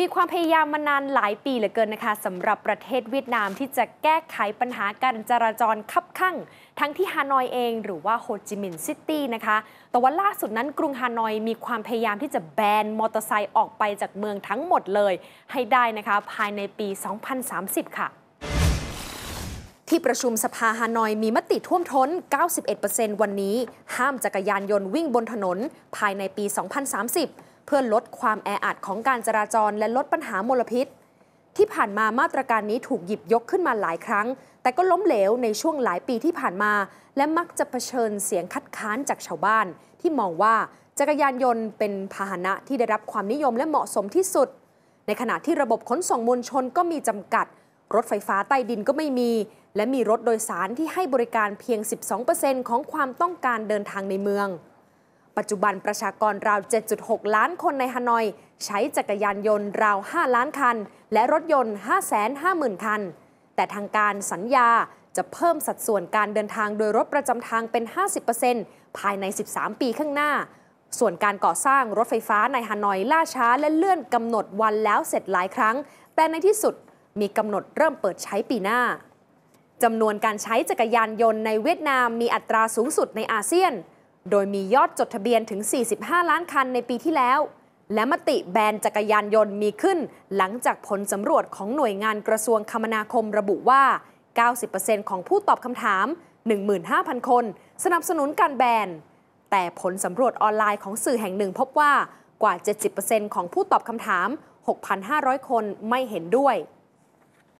มีความพยายามมานานหลายปีเหลือเกินนะคะสำหรับประเทศเวียดนามที่จะแก้ไขปัญหาการจราจรคับข้างทั้งที่ฮานอยเอง หรือว่าโฮจิมินห์ซิตี้นะคะ แต่ว่าล่าสุดนั้นกรุงฮานอยมีความพยายามที่จะแบนมอเตอร์ไซค์ออกไปจากเมืองทั้งหมดเลยให้ได้นะคะ ภายในปี 2030 ค่ะ ที่ประชุมสภาฮานอยมีมติท่วมท้น 91%วันนี้ ห้ามจักรยานยนต์วิ่งบนถนนภายในปี 2030เพื่อลดความแออัดของการจราจรและลดปัญหามลพิษ ที่ผ่านมามาตรการนี้ถูกหยิบยกขึ้นมาหลายครั้ง แต่ก็ล้มเหลวในช่วงหลายปีที่ผ่านมา และมักจะเผชิญเสียงคัดค้านจากชาวบ้าน ที่มองว่าจักรยานยนต์เป็นพาหนะ ที่ได้รับความนิยมและเหมาะสมที่สุด ในขณะที่ระบบขนส่งมวลชนก็มีจำกัด รถไฟฟ้าใต้ดินก็ไม่มี และมีรถโดยสารที่ให้บริการเพียง12%ของความต้องการเดินทางในเมืองปัจจุบันประชากรราว 7.6 ล้านคนในฮานอย ใช้จักรยานยนต์ราว 5 ล้านคัน และรถยนต์550,000คัน แต่ทางการสัญญาจะเพิ่มสัดส่วนการเดินทางโดยรถประจำทางเป็น 50%ภายใน 13 ปีข้างหน้า ส่วนการก่อสร้างรถไฟฟ้าในฮานอยล่าช้าและเลื่อนกำหนดวันแล้วเสร็จหลายครั้ง แต่ในที่สุดมีกำหนดเริ่มเปิดใช้ปีหน้าจำนวนการใช้จักรยานยนต์ในเวียดนามมีอัตราสูงสุดในอาเซียนโดยมียอดจดทะเบียนถึง 45 ล้านคันในปีที่แล้ว และมติแบนจักรยานยนต์มีขึ้น หลังจากผลสำรวจของหน่วยงานกระทรวงคมนาคมระบุว่า 90%ของผู้ตอบคำถาม 15,000 คนสนับสนุนการแบนแต่ผลสำรวจออนไลน์ของสื่อแห่งหนึ่งพบว่ากว่า 70%ของผู้ตอบคำถาม 6,500 คนไม่เห็นด้วย